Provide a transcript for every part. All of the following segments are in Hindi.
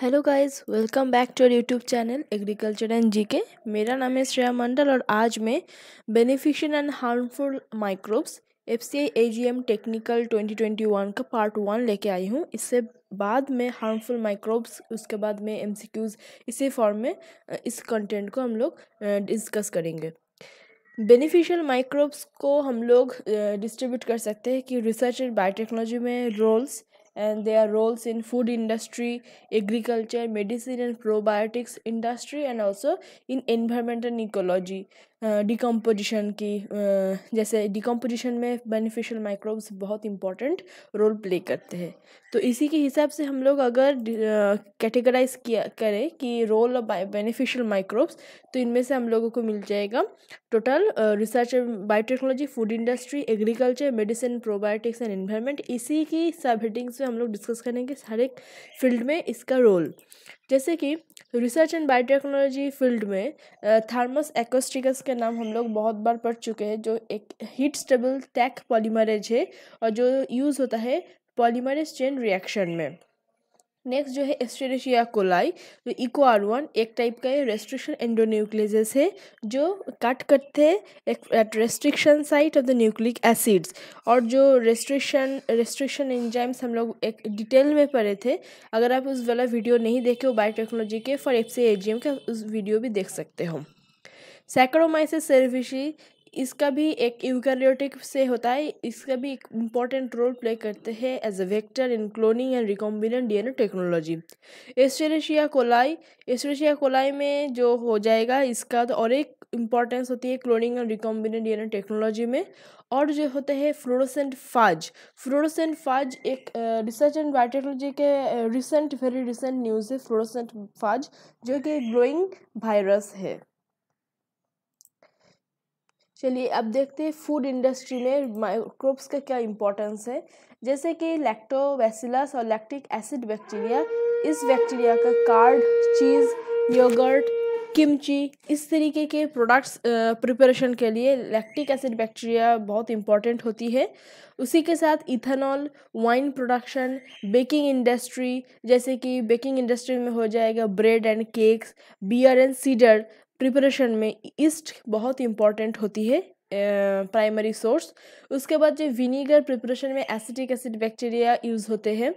Hello guys welcome back to YouTube channel agriculture and GK मेरा नाम है श्रेया मंडल और आज मैं beneficial and harmful microbes F C I A G M technical twenty twenty one का पार्ट वन लेके आई हूँ इससे बाद में हार्मफुल माइक्रोब्स उसके बाद में एम सी क्यूज़ इसी फॉर्म में इस कंटेंट को हम लोग डिस्कस करेंगे बेनिफिशियल माइक्रोब्स को हम लोग डिस्ट्रीब्यूट कर सकते हैं कि रिसर्च एंड बायोटेक्नोलॉजी में roles and their roles in food industry agriculture medicine and probiotics industry and also in environmental ecology decomposition की जैसे डिकम्पोजिशन में बेनिफिशियल माइक्रोब्स बहुत इम्पॉर्टेंट रोल प्ले करते हैं तो इसी के हिसाब से हम लोग अगर कैटेगराइज किया करें कि रोल ऑफ बेनिफिशियल माइक्रोब्स तो इनमें से हम लोगों को मिल जाएगा total research biotechnology food industry agriculture medicine probiotics and environment इसी की सब हेडिंग्स में हम लोग डिस्कस करेंगे हर एक फील्ड में इसका रोल जैसे कि रिसर्च एंड बायोटेक्नोलॉजी फील्ड में थार्मस एकोस्टिकस के नाम हम लोग बहुत बार पढ़ चुके हैं जो एक हीट स्टेबल टैक पॉलीमरेज है और जो यूज़ होता है पॉलीमरेज चेन रिएक्शन में नेक्स्ट जो है एस्टेरेशिया कोलाई जो इको आर वन एक टाइप का रेस्ट्रिक्शन रेस्ट्रिक्शन एंडोन्यूक्लिजेस है जो कट करते हैं at restriction site of the nucleic acids और जो रेस्ट्रिक्शन रेस्ट्रिक्शन एंजाइम्स हम लोग एक डिटेल में पढ़े थे अगर आप उस वाला वीडियो नहीं देखे हो बायोटेक्नोलॉजी के for F C A G M का उस वीडियो भी देख सकते हो सैक्रोमाइसिस सर्विशी इसका भी एक यूकैरियोटिक से होता है इसका भी एक इम्पॉर्टेंट रोल प्ले करते हैं as a vector in cloning and recombinant DNA technology Escherichia coli Escherichia coli में जो हो जाएगा इसका तो और एक इम्पॉर्टेंस होती है cloning and recombinant DNA technology में और जो होते हैं फ्लोरोसेंट फाज फ्लोरोसेंट फाज एक रिसर्च एंड बायोटेक्नोलॉजी के रिसेंट वेरी रिसेंट न्यूज़ है फ्लोरोसेंट फाज जो कि ग्रोइंग वायरस है चलिए अब देखते हैं फूड इंडस्ट्री में माइक्रोब्स का क्या इम्पोर्टेंस है जैसे कि लैक्टोवैसिलस और लैक्टिक एसिड बैक्टीरिया इस बैक्टीरिया का कार्ड चीज़ योगर्ट किमची इस तरीके के प्रोडक्ट्स प्रिपरेशन के लिए लैक्टिक एसिड बैक्टीरिया बहुत इम्पॉर्टेंट होती है उसी के साथ ethanol wine production baking industry जैसे कि बेकिंग इंडस्ट्री में हो जाएगा bread and cakes beer and cider preparation में ईस्ट बहुत इंपॉर्टेंट होती है प्राइमरी सोर्स उसके बाद जो विनीगर प्रिपरेशन में एसिटिक एसिड बैक्टीरिया यूज़ होते हैं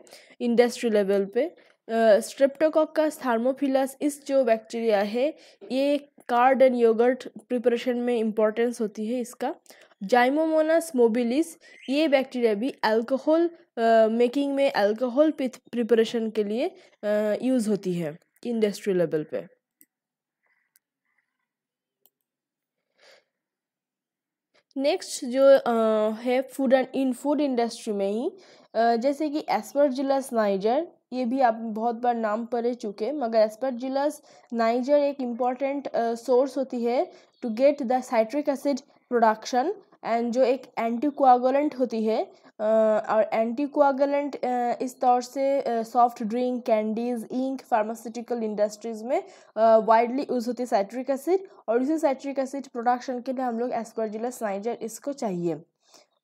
इंडस्ट्री लेवल पे का थार्मोफिलस इस जो बैक्टीरिया है ये कार्ड एंड योगर्ट प्रिपरेशन में इम्पोर्टेंस होती है इसका जाइमोमोनस मोबिलिस ये बैक्टीरिया भी अल्कोहल मेकिंग में अल्कोहल प्रिपरेशन के लिए यूज़ होती है इंडस्ट्री लेवल पर नेक्स्ट जो आ, है food and in food industry में ही आ, जैसे कि एस्पर नाइजर ये भी आप बहुत बार नाम पढ़ चुके मगर एस्पर नाइजर एक इम्पॉर्टेंट सोर्स होती है to get the citric acid production and जो एक एंटीकोआगुलेंट होती है और एंटी कोआगलेंट इस तौर से soft drink candies ink pharmaceutical industries में वाइडली यूज़ होती है साइट्रिक एसिड और इसी साइट्रिक एसिड प्रोडक्शन के लिए हम लोग एस्पर्जिलस नाइजर इसको चाहिए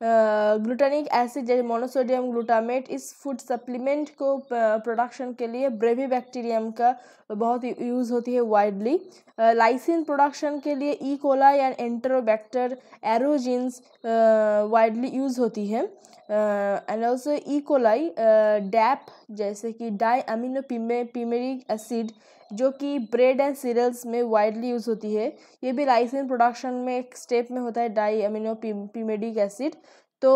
ग्लूटानिक एसिड जैसे मोनोसोडियम ग्लूटामेट इस फूड सप्लीमेंट को प्रोडक्शन के लिए ब्रेवी बैक्टीरियम का बहुत यूज़ होती है वाइडली लाइसिन प्रोडक्शन के लिए ई कोला या एंटरोबैक्टर एरोजिन्स वाइडली यूज़ होती है and also E coli DAP जैसे कि डाई अमिनो पीमे पीमेरिक एसिड जो कि ब्रेड एंड सीरियल्स में वाइडली यूज़ होती है ये भी लाइसिन प्रोडक्शन में एक स्टेप में होता है डाई अमीनो पीमेडिक एसिड तो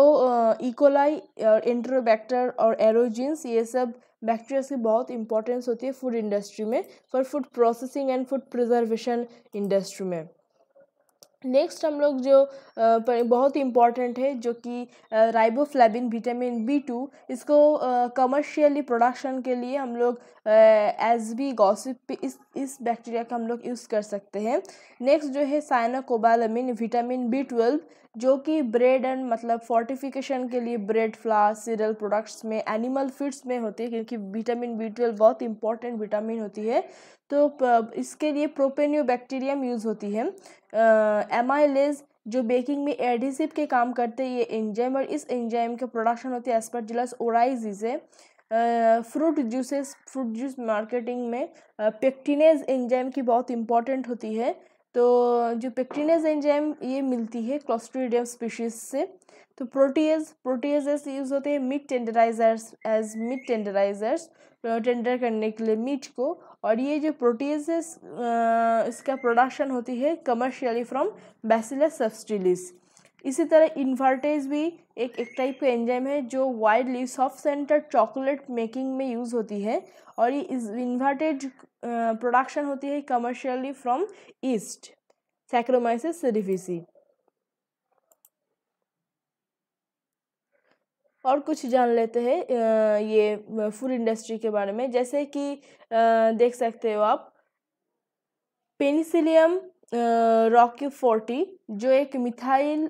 इकोलाई इंट्रोबैक्टर e. और एरोजिन्स ये सब बैक्टीरियाज की बहुत इंपॉर्टेंस होती है फूड इंडस्ट्री में for food processing and food preservation industry में नेक्स्ट हम लोग जो बहुत ही इम्पॉर्टेंट है जो कि राइबोफ्लेबिन विटामिन बी टू इसको कमर्शियली प्रोडक्शन के लिए हम लोग एस बी गॉसिप इस इस बैक्टीरिया का हम लोग यूज़ कर सकते हैं नेक्स्ट जो है साइनाकोबालमिन विटामिन बी ट्वेल्व जो कि ब्रेड एंड मतलब फोर्टिफिकेशन के लिए ब्रेड फ्लास सीरियल प्रोडक्ट्स में एनिमल फीड्स में होती है क्योंकि विटामिन बी ट्वेल्व बहुत इंपॉर्टेंट विटामिन होती है तो इसके लिए प्रोपेन्यू बैक्टीरियम यूज़ होती है एमाइलेज जो बेकिंग में एडिसिव के काम करते हैं ये एंजाइम और इस एंजाइम के प्रोडक्शन होती है एस्परजिलस ओराइजिस है fruit juices fruit juice marketing में पेक्टिनेज एंजाइम की बहुत इंपॉर्टेंट होती है तो जो पेक्टिनेज एंजाइम ये मिलती है क्लोस्ट्रीडियम स्पीशीज से तो प्रोटीज प्रोटीज यूज़ होते हैं meat tenderizers as meat tenderizers tender करने के लिए मीट को और ये जो प्रोटीज इसका प्रोडक्शन होती है कमर्शियली फ्रॉम बैसिलस सब्सटिलिस इसी तरह इन्वर्टेज भी एक एक टाइप का एंजाइम है जो वाइड लीव सॉफ्ट सेंटर चॉकलेट मेकिंग में यूज़ होती है और ये इज इन्वर्टेड प्रोडक्शन होती है commercially from yeast Saccharomyces cerevisiae और कुछ जान लेते हैं ये फूड इंडस्ट्री के बारे में जैसे कि देख सकते हो आप पेनिसिलियम रॉकी फोर्टी जो एक मिथाइल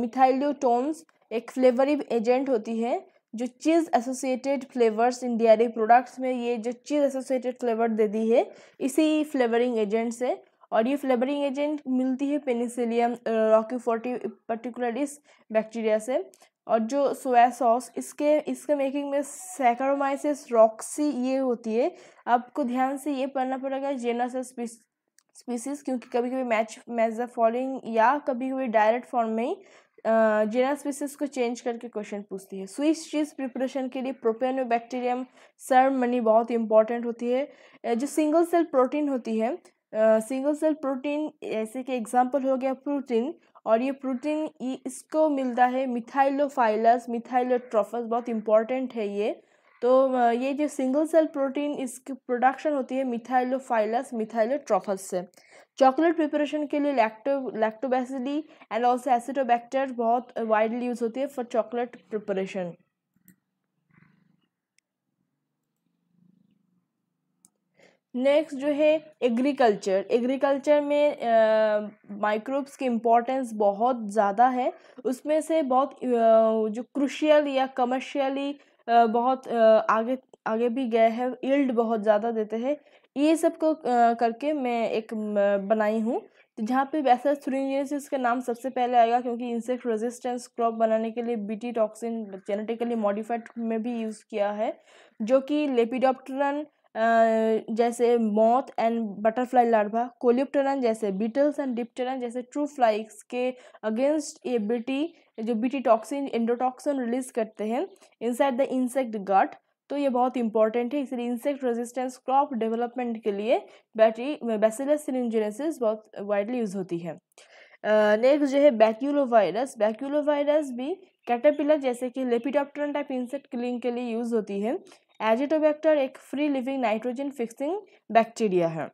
मिथाइलियोटोन्स एक फ्लेवरी एजेंट होती है जो cheese associated flavours in dairy products में ये जो चीज़ एसोसिएटेड फ्लेवर दे दी है इसी फ्लेवरिंग एजेंट से और ये फ्लेवरिंग एजेंट मिलती है पेनिसिलियम रॉकी फोर्टी पर्टिकुलर इस बैक्टीरिया से और जो सोया सॉस इसके इसके मेकिंग में सैकरोमाइसिस रॉक्सी ये होती है आपको ध्यान से ये पढ़ना पड़ेगा जेनस स्पीसीज क्योंकि कभी कभी मैच मैच द फॉलोइंग या कभी कभी डायरेक्ट फॉर्म में ही जीना स्पीसीज को चेंज करके क्वेश्चन पूछती है स्विस चीज़ प्रिपरेशन के लिए प्रोपेनो बैक्टीरियम सर मनी बहुत इंपॉर्टेंट होती है जो सिंगल सेल प्रोटीन होती है सिंगल सेल प्रोटीन ऐसे के एग्जाम्पल हो गया प्रोटीन और ये प्रोटीन इसको मिलता है मिथाइलोफाइलस मिथाइलोट्रोफस बहुत इंपॉर्टेंट है ये तो ये जो सिंगल सेल प्रोटीन इसकी प्रोडक्शन होती है मिथाइलोफाइलस मिथाइलोट्रोफस से चॉकलेट प्रिपरेशन के लिए lacto lactobacilli and also Acetobacter बहुत वाइडली यूज होती है फॉर चॉकलेट प्रिपरेशन नेक्स्ट जो है एग्रीकल्चर एग्रीकल्चर में माइक्रोब्स की इम्पोर्टेंस बहुत ज़्यादा है उसमें से बहुत आ, जो क्रुशियल या कमर्शियली बहुत आगे आगे भी गए हैं इल्ड बहुत ज़्यादा देते हैं ये सब को करके मैं एक बनाई हूँ तो जहाँ पे वैसा थ्रीनियसिस का नाम सबसे पहले आएगा क्योंकि इंसेक्ट रेजिस्टेंस क्रॉप बनाने के लिए बीटी टॉक्सिन जेनेटिकली मॉडिफाइड में भी यूज़ किया है जो कि लेपिडॉप्टरन जैसे मौत एंड बटरफ्लाई लार्वा कोलिप्टरन जैसे बीटल्स एंड डिप्टरन जैसे ट्रू फ्लाइक्स के अगेंस्ट ये बीटी जो बीटी टॉक्सिन इंडोटॉक्सिन रिलीज करते हैं इनसाइड द इंसेक्ट गट तो ये बहुत इंपॉर्टेंट है इसलिए इंसेक्ट रेजिस्टेंस क्रॉप डेवलपमेंट के लिए बैटरी बेसिलस सिरिंजेनेसिस बहुत वाइडली यूज होती है नेक्स्ट uh, जो है बैक्यूलो वायरस बैक्यूलो वायरस भी कैटरपिलर जैसे कि लेपिडॉप्टरन टाइप इंसेक्ट किलिंग के लिए यूज़ होती है एजिटोबैक्टर एक free living nitrogen fixing bacteria है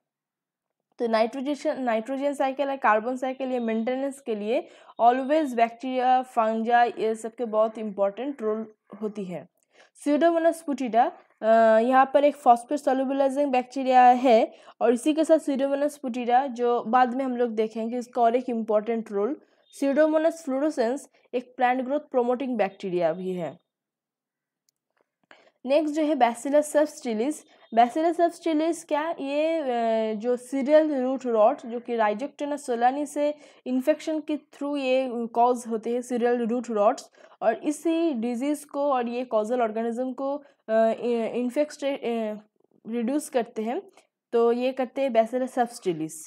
तो नाइट्रोजन नाइट्रोजन साइकिल है कार्बन साइकिल ये मेंटेनेंस के लिए ऑलवेज बैक्टीरिया फंजा ये सब के बहुत इंपॉर्टेंट रोल होती है सीडोमोनस यहाँ पर एक फॉस्फेट सोलबलाइजिंग बैक्टीरिया है और इसी के साथ सीडोमोनस जो बाद में हम लोग देखेंगे इसका और एक इम्पॉर्टेंट रोल सीडोमोनस फ्लोरोसेंस एक प्लांट ग्रोथ प्रोमोटिंग बैक्टीरिया भी है नेक्स्ट जो है बैसिलस स्टिलिस बैसिलस स्टिलिस क्या ये जो सीरियल रूट रॉट जो कि राइजेक्टोनस सोलानी से इन्फेक्शन के थ्रू ये कॉज होते हैं सीरियल रूट रॉट्स और इसी डिजीज़ को और ये कॉजल ऑर्गेनिज्म को इन्फेक्ट रिड्यूस करते हैं तो ये करते हैं बैसिलस स्टिलिस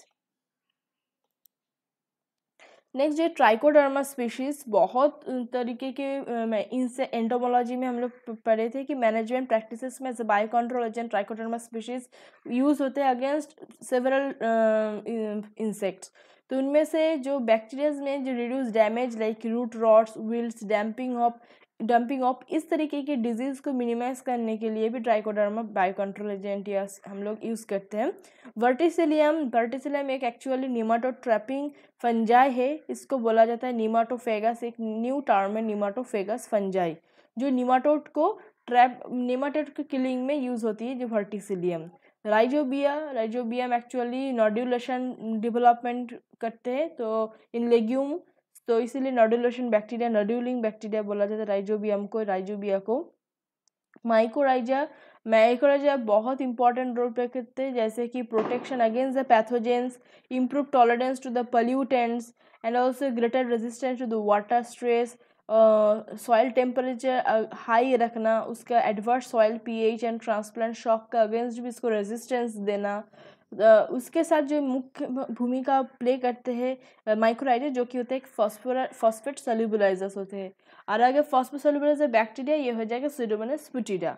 नेक्स्ट जो ट्राइकोडर्मा स्पीशीज बहुत तरीके के इनसे एंडोमोलॉजी में हम लोग पढ़े थे कि मैनेजमेंट प्रैक्टिसेस में bio control agent Trichoderma species use होते हैं अगेंस्ट सेवरल इंसेक्ट्स तो उनमें से जो बैक्टीरियाज में जो reduce damage like root rots wilts damping off damping off इस तरीके की डिजीज़ को मिनिमाइज करने के लिए भी ट्राइकोडर्मा बायो कंट्रोल एजेंट या हम लोग यूज़ करते हैं वर्टिसिलियम वर्टिसिलियम एक एक्चुअली नीमाटो ट्रैपिंग फंजाई है इसको बोला जाता है नीमाटोफेगस एक न्यू टर्म है नीमाटोफेगस फंजाई जो निमाटोट को ट्रैप नीमाटोट के किलिंग में यूज़ होती है जो Verticillium rhizobia Rhizobium actually nodulation development करते हैं तो इन लेग्यूम तो इसीलिए नोडुलेशन बैक्टीरिया नोड्यूलिंग बैक्टीरिया बोला जाता है राइजोबियम को राइजोबिया को माइकोराइजा माइकोराइजा बहुत इंपॉर्टेंट रोल प्ले करते हैं जैसे कि protection against the pathogens improve tolerance to the pollutants and also greater resistance to the water stress soil temperature high रखना उसका adverse soil pH and transplant shock का अगेंस्ट भी इसको रेजिस्टेंस देना उसके साथ जो मुख्य भूमिका प्ले करते हैं माइक्रोआइडे जो कि होते हैं फॉस्फोरा फॉस्फेट सेल्यूबलाइजर्स होते हैं और अगर फॉस्फेट सेल्यूबलाइजर बैक्टीरिया ये हो जाएगा सीडोमोन स्पुटीडा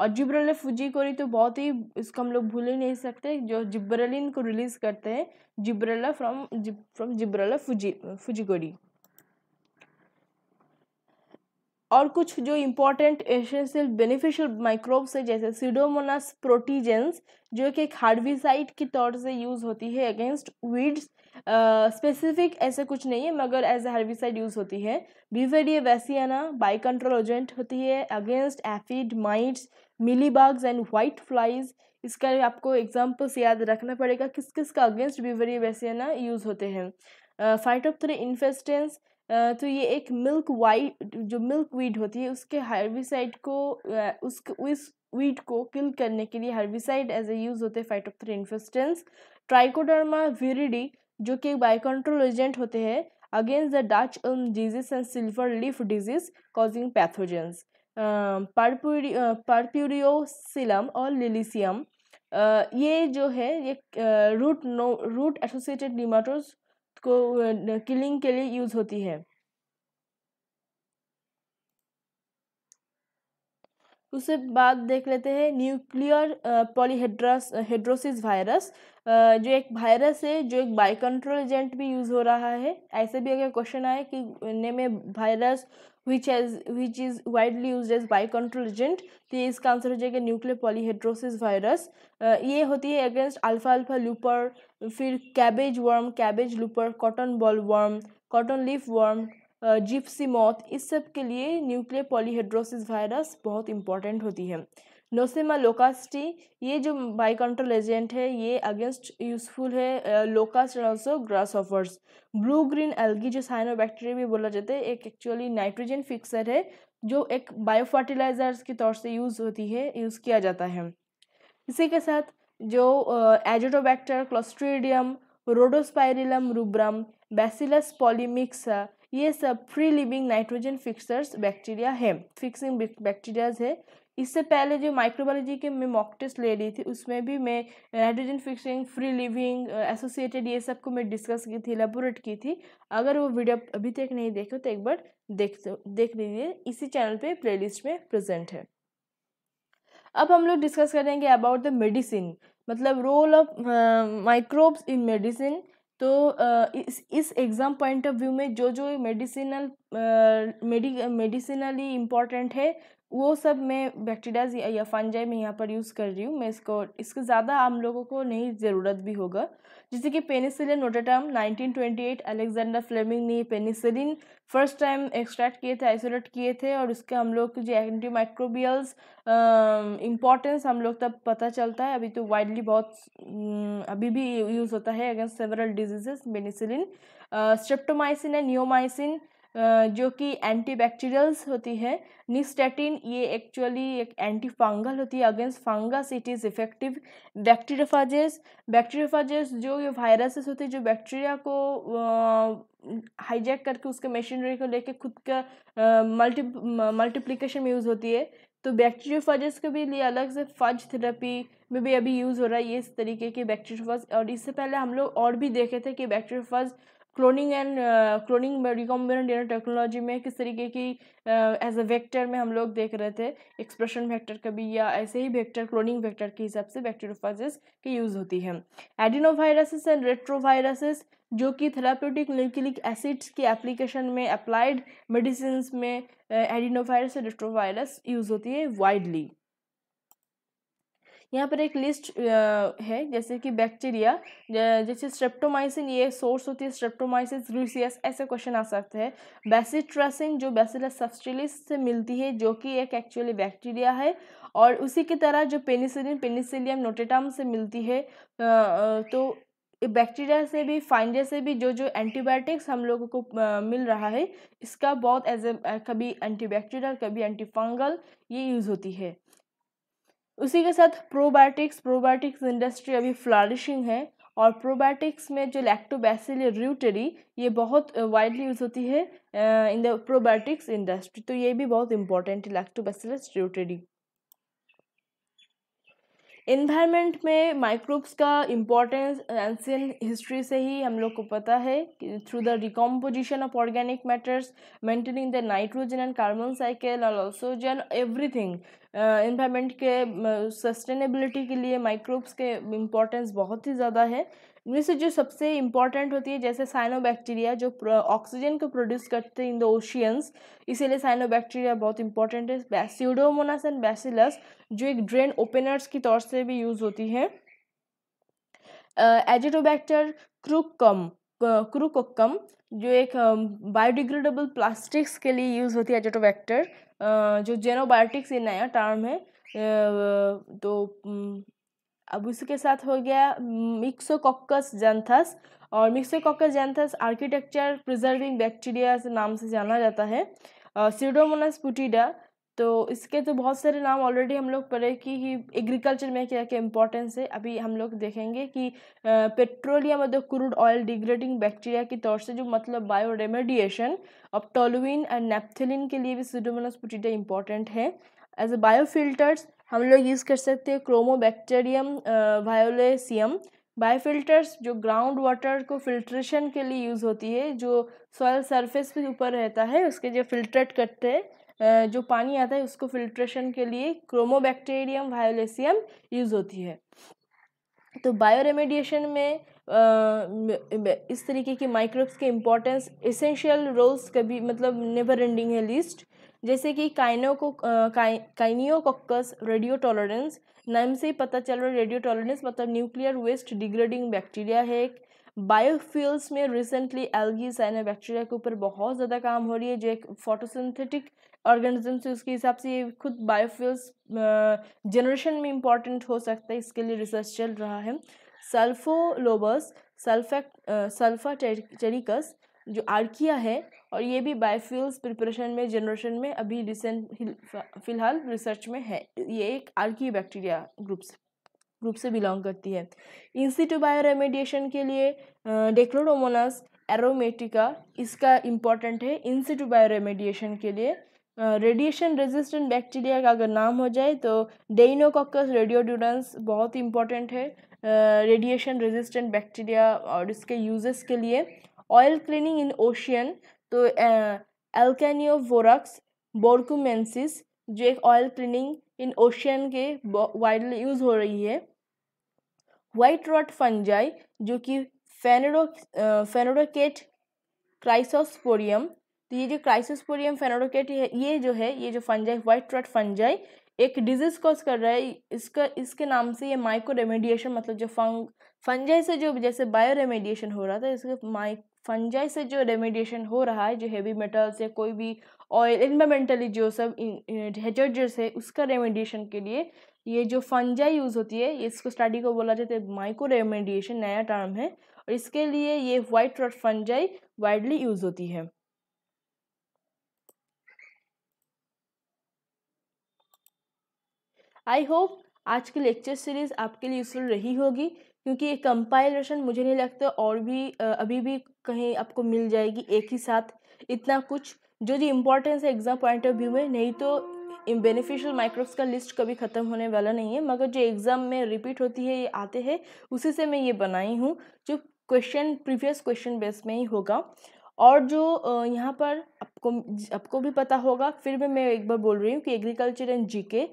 और जिब्रल फुजीकोरी तो बहुत ही इसको हम लोग भूल ही नहीं सकते जो जिब्रलिन को रिलीज़ करते हैं जिब्रला फ्रॉम जिब फ्रॉम जिब्रला फुजी कोरी और कुछ जो इम्पोर्टेंट एसेंशियल बेनिफिशियल माइक्रोब्स है जैसे सीडोमोनास प्रोटीजेंस जो कि एक हार्बिसाइड के तौर से यूज़ होती है अगेंस्ट वीड्स स्पेसिफिक ऐसे कुछ नहीं है मगर एज ए हर्बिसाइड यूज़ होती है Beauveria bassiana bio control agent होती है against aphid mites bugs and white flies इसका आपको एग्जाम्पल्स याद रखना पड़ेगा किस किस का अगेंस्ट बीवेरिया वैसियाना यूज़ होते हैं फाइटोप्थ्री इन्फेस्टेंस तो ये एक मिल्क वाइट जो मिल्क वीड होती है उसके हर्बिसाइड को उस उस वीड को किल करने के लिए हर्बिसाइड एज ए यूज़ होते हैं फाइटोक्थर इन्फेस्टेंस ट्राइकोडर्मा वीरिडी जो कि एक बायोकंट्रोल एजेंट होते हैं against the Dutch um disease and silver leaf disease causing pathogens Purpureocillium और लिलिसियम ये जो है ये root no root associated nematodes को किलिंग के लिए यूज़ होती है उसके बाद देख लेते हैं न्यूक्लियर पॉलीहेड्रस हेड्रोसिस वायरस जो एक वायरस है जो एक बायकंट्रोल एजेंट भी यूज़ हो रहा है ऐसे भी अगर क्वेश्चन आए कि ने में virus which has which is widely used as control agent तो ये इसका आंसर हो जाएगा न्यूक्लियर पॉलीहेड्रोसिस वायरस ये होती है अगेंस्ट अल्फा अल्फा लूपर फिर cabbage worm cabbage looper cotton boll worm cotton leaf worm gypsy moth इस सब के लिए न्यूक्लियर पॉलीहेड्रोसिस वायरस बहुत इंपॉर्टेंट होती है नोसेमा लोकास्टी ये जो बाई कंट्रोल एजेंट है ये अगेंस्ट यूजफुल है locust and also grasshoppers blue green algae जो साइनो बैक्टीरिया भी बोला जाता है एक एक्चुअली नाइट्रोजन फिक्सर है जो एक बायो फर्टिलाइजर्स तौर से यूज़ होती है यूज़ किया जाता है इसी के साथ जो Azotobacter Clostridium Rhodospirillum rubrum Bacillus polymyxa ये सब free living nitrogen fixers bacteria है फिक्सिंग बैक्टीरियाज है इससे पहले जो माइक्रोबायोलॉजी के मैं मॉक टेस्ट ले रही थी उसमें भी मैं hydrogen fixing free living associated ये सब को मैं डिस्कस की थी एलेबोरेट की थी अगर वो वीडियो अभी तक नहीं देखे तो एक बार देख देख लीजिए इसी चैनल पे प्लेलिस्ट में प्रेजेंट है अब हम लोग डिस्कस करेंगे अबाउट द मेडिसिन मतलब role of microbes in medicine तो uh, इस एग्ज़ाम पॉइंट ऑफ व्यू में जो जो मेडिसिनल मेडिसिनली इम्पॉर्टेंट है वो सब मैं बैक्टीरियाज या फंजाई में यहाँ पर यूज़ कर रही हूँ मैं इसको इसके ज़्यादा आम लोगों को नहीं ज़रूरत भी होगा जैसे कि पेनिसिलिन नोटेटम 1928 अलेक्जेंडर फ्लेमिंग ने पेनिसिलिन फर्स्ट टाइम एक्सट्रैक्ट किए थे आइसोलेट किए थे और उसके हम लोग जो एंटी माइक्रोबियल्स इम्पॉर्टेंस हम लोग तब पता चलता है अभी तो वाइडली बहुत अभी भी यूज़ होता है against several diseases penicillin streptomycin and neomycin जो कि एंटीबैक्टीरियल्स होती है निस्टेटिन ये एक्चुअली एक एंटी फंगल होती है against fungus it is effective bacteriophages bacteriophages जो ये वायरसेस होते हैं जो बैक्टीरिया को हाईजैक करके उसके मशीनरी को लेके खुद का मल्टी मल्टीप्लीकेशन में यूज़ होती है तो बैक्टीरियोफाजेस के भी लिए अलग से फज थेरेपी में भी अभी यूज़ हो रहा है ये इस तरीके के बैक्टीरियोफाज और इससे पहले हम लोग और भी देखे थे कि bacteriophage cloning and cloning recombinant DNA technology में किस तरीके की एज अ वेक्टर में हम लोग देख रहे थे एक्सप्रेशन वेक्टर कभी या ऐसे ही वेक्टर क्लोनिंग वेक्टर के हिसाब से बैक्टीरियोफाजेस की यूज़ होती है एडिनोवायरसेस एंड रेट्रोवायरसेस जो कि थेराप्यूटिक न्यूक्लिक एसिड्स की एप्लीकेशन में अप्लाइड मेडिसिन में एडिनोवायरस एंड रेट्रोवायरस यूज़ होती है वाइडली यहाँ पर एक लिस्ट है जैसे कि बैक्टीरिया जैसे स्ट्रेप्टोमाइसिन ये सोर्स होती है स्ट्रेप्टोमाइसिस रूसियस ऐसे क्वेश्चन आ सकते हैं बेसिट्रासिन जो बेसिलस सब्सटिलिस से मिलती है जो कि एक एक्चुअली बैक्टीरिया है और उसी की तरह जो पेनिसिलिन पेनिसिलियम नोटेटाम से मिलती है तो बैक्टीरिया से भी फाइंजर से भी जो जो एंटीबायोटिक्स हम लोगों को मिल रहा है इसका बहुत एज ए कभी एंटीबैक्टीरियल कभी एंटीफंगल ये यूज़ होती है उसी के साथ प्रोबायोटिक्स प्रोबायोटिक्स इंडस्ट्री अभी फ्लारिशिंग है और प्रोबायोटिक्स में जो लैक्टोबैसिल र्यूटरी ये बहुत वाइडली यूज़ होती है इन द प्रोबायोटिक्स इंडस्ट्री तो ये भी बहुत इंपॉर्टेंट है लैक्टोबैसिलस र्यूटरी इन्वायरमेंट में माइक्रोब्स का इम्पोर्टेंस एंशियन हिस्ट्री से ही हम लोग को पता है through the recomposition of organic matters maintaining the nitrogen and carbon cycle और ऑक्सोजन एवरीथिंग इन्वायरमेंट के सस्टेनेबिलिटी uh, के लिए माइक्रोब्स के इम्पोर्टेंस बहुत ही ज़्यादा है इनमें से जो सबसे इम्पॉर्टेंट होती है जैसे साइनोबैक्टीरिया जो ऑक्सीजन को प्रोड्यूस करते हैं इन द ओशियंस इसीलिए साइनोबैक्टीरिया बहुत इंपॉर्टेंट है सीडोमोनास एंड बैसिलस जो एक ड्रेन ओपनर्स की तौर से भी यूज़ होती है एजिटोबैक्टर क्रूकम क्रूकोकम जो एक बायोडिग्रेडेबल प्लास्टिक्स के लिए यूज़ होती है एजिटोबैक्टर जो जेनोबायोटिक्स ये नया टर्म है तो अब उसके साथ हो गया मिक्सोकॉकस जैंथस और Myxococcus xanthus architecture preserving bacteria नाम से जाना जाता है सीडोमोनस पुटीडा तो इसके तो बहुत सारे नाम ऑलरेडी हम लोग पढ़े कि एग्रीकल्चर में क्या क्या इंपॉर्टेंस है अभी हम लोग देखेंगे कि पेट्रोलियम मतलब क्रूड ऑयल डिग्रेडिंग बैक्टीरिया की तौर से जो मतलब बायो रेमेडिएशन अब एंड नेप्थेलिन के लिए भी सीडोमोनस पुटीडा इंपॉर्टेंट है एज अ बायो फिल्टर्स हम लोग यूज़ कर सकते हैं क्रोमोबैक्टेरियम वायोलेसियम बायोफिल्टर्स जो ग्राउंड वाटर को फिल्ट्रेशन के लिए यूज़ होती है जो सॉयल सरफेस के ऊपर रहता है उसके जो फिल्ट्रेट करते हैं जो पानी आता है उसको फिल्ट्रेशन के लिए क्रोमोबैक्टेरियम वायोलेसियम यूज़ होती है तो बायो रेमेडिएशन में इस तरीके की माइक्रोब्स के इम्पोर्टेंस एसेंशियल रोल्स कभी मतलब नेवर एंडिंग है लिस्ट जैसे कि काइनोको काइनियोकॉकस रेडियो टॉलरेंस नाम से ही पता चल रहा है रेडियो टॉलरेंस मतलब न्यूक्लियर वेस्ट डिग्रेडिंग बैक्टीरिया है एक बायोफ्यूल्स में रिसेंटली एल्गी साइनो बैक्टीरिया के ऊपर बहुत ज़्यादा काम हो रही है जो एक फोटोसिंथेटिक ऑर्गेनिज्म से उसके हिसाब से ये खुद बायोफ्यूल्स जनरेशन में इंपॉर्टेंट हो सकता है इसके लिए रिसर्च चल रहा है सल्फोलोबस सल्फा सल्फा टेरिकस जो आर्किया है और ये भी बायोफ्यूल्स प्रिपरेशन में जनरेशन में अभी रिसेंट फिलहाल रिसर्च में है ये एक आर्की बैक्टीरिया ग्रुप्स ग्रुप से बिलोंग करती है इंसिटू बायो रेमेडिएशन के लिए डेक्लोडोमोनास एरोमेटिका इसका इम्पॉर्टेंट है इंसिटू बायो रेमेडिएशन के लिए रेडिएशन रेजिस्टेंट बैक्टीरिया का अगर नाम हो जाए तो डेइनोकॉकस रेडियोडोडेंस बहुत इंपॉर्टेंट है रेडिएशन रेजिस्टेंट बैक्टीरिया और इसके यूजेस के लिए ऑयल क्लीनिंग इन ओशियन तो एल्कैनियो वोरक्स बोर्कुमेंसिस जो एक ऑयल क्लीनिंग इन ओशियन के वाइडली यूज हो रही है वाइट रॉट फंजाई जो कि फेनेडो फेनेडोकेट क्राइसोस्पोरियम तो ये जो क्राइसोस्पोरियम फेनेडोकेट ये जो है ये जो फंजाई वाइट रॉट फंजाई एक डिजीज कॉज कर रहा है इसका इसके नाम से ये माइक्रो रेमेडिएशन मतलब जो फंग फंजाई से जो जैसे बायो रेमेडिएशन हो रहा था इसके माइक फंजाई से जो रेमेडिएशन हो रहा है जो हैवी मेटल्स या कोई भी ऑयल इन्वामेंटली जो सब हेजर्जर्स है उसका रेमेडिएशन के लिए ये जो फंजाई यूज़ होती है इसको स्टडी को बोला जाता है माइक्रो रेमेडिएशन नया टर्म है और इसके लिए ये white rot fungi widely use होती है आई होप आज की लेक्चर सीरीज आपके लिए यूजफुल रही होगी क्योंकि ये कंपाइलेशन मुझे नहीं लगता और भी अभी भी कहीं आपको मिल जाएगी एक ही साथ इतना कुछ जो जो इम्पोर्टेंस है एग्ज़ाम पॉइंट ऑफ व्यू में नहीं तो बेनिफिशियल माइक्रोब्स का लिस्ट कभी ख़त्म होने वाला नहीं है मगर जो एग्ज़ाम में रिपीट होती है ये आते हैं उसी से मैं ये बनाई हूँ जो क्वेश्चन प्रीवियस क्वेश्चन बेस में ही होगा और जो यहाँ पर आपको आपको भी पता होगा फिर भी मैं एक बार बोल रही हूँ कि एग्रीकल्चर एंड जीके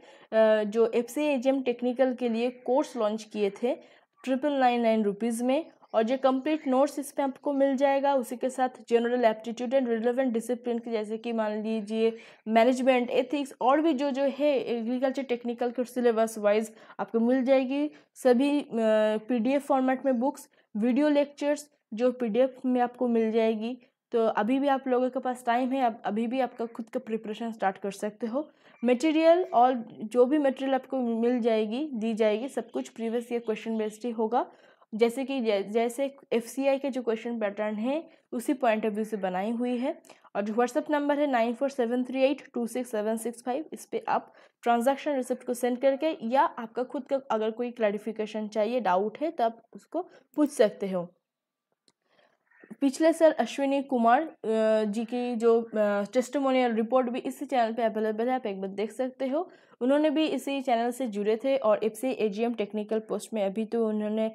जो एफ सी टेक्निकल के लिए कोर्स लॉन्च किए थे ट्रिपल नाइन नाइन रुपीज़ में और जो कंप्लीट नोट्स इस पर आपको मिल जाएगा उसी के साथ general aptitude and relevant discipline की जैसे कि मान लीजिए मैनेजमेंट एथिक्स और भी जो जो है एग्रीकल्चर टेक्निकल के सिलेबस वाइज आपको मिल जाएगी सभी पीडीएफ फॉर्मेट में बुक्स वीडियो लेक्चर्स जो पीडीएफ में आपको मिल जाएगी तो अभी भी आप लोगों के पास टाइम है आप अभी भी आपका खुद का प्रिपरेशन स्टार्ट कर सकते हो मटेरियल और जो भी मटेरियल आपको मिल जाएगी दी जाएगी सब कुछ प्रीवियस ईयर क्वेश्चन बेस्ड ही होगा जैसे कि जैसे एफ के जो क्वेश्चन पैटर्न है उसी पॉइंट ऑफ व्यू से बनाई हुई है और जो व्हाट्सअप नंबर है nine four seven three eight two six seven six five इस पर आप ट्रांजैक्शन रिसिप्ट को सेंड करके या आपका खुद का अगर कोई क्लैरिफिकेशन चाहिए डाउट है तो आप उसको पूछ सकते हो पिछले साल अश्विनी कुमार जी की जो टेस्टमोनियल रिपोर्ट भी इसी चैनल पे अवेलेबल है आप एक बार देख सकते हो उन्होंने भी इसी चैनल से जुड़े थे और एफसी एजीएम टेक्निकल पोस्ट में अभी तो उन्होंने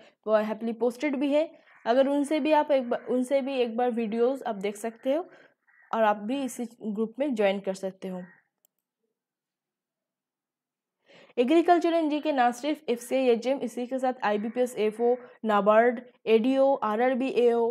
हैप्पली पोस्टेड भी है अगर उनसे भी आप एक बार उनसे भी एक बार वीडियोज़ आप देख सकते हो और आप भी इसी ग्रुप में ज्वाइन कर सकते हो एग्रीकल्चर जी के ना सिर्फ एफ सी एच इसी के साथ I B P S F O NABARD A D O R R B A O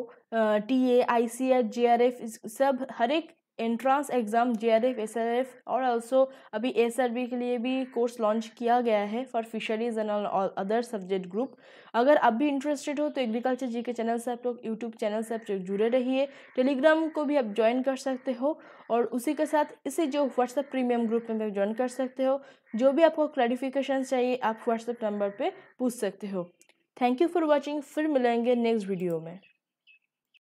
T A I C H J R F सब हर एक entrance exam J R F S R F और ऑल्सो अभी एस आर बी के लिए भी कोर्स लॉन्च किया गया है for fisheries and all other subject group अगर आप भी इंटरेस्टेड हो तो एग्रीकल्चर जी के चैनल से आप लोग यूट्यूब चैनल से आप जुड़े रहिए टेलीग्राम को भी आप ज्वाइन कर सकते हो और उसी के साथ इसे जो व्हाट्सएप प्रीमियम ग्रुप में ज्वाइन कर सकते हो जो भी आपको क्लैरिफिकेशन चाहिए आप व्हाट्सएप नंबर पर पूछ सकते हो थैंक यू फॉर वॉचिंग फिर मिलेंगे नेक्स्ट वीडियो में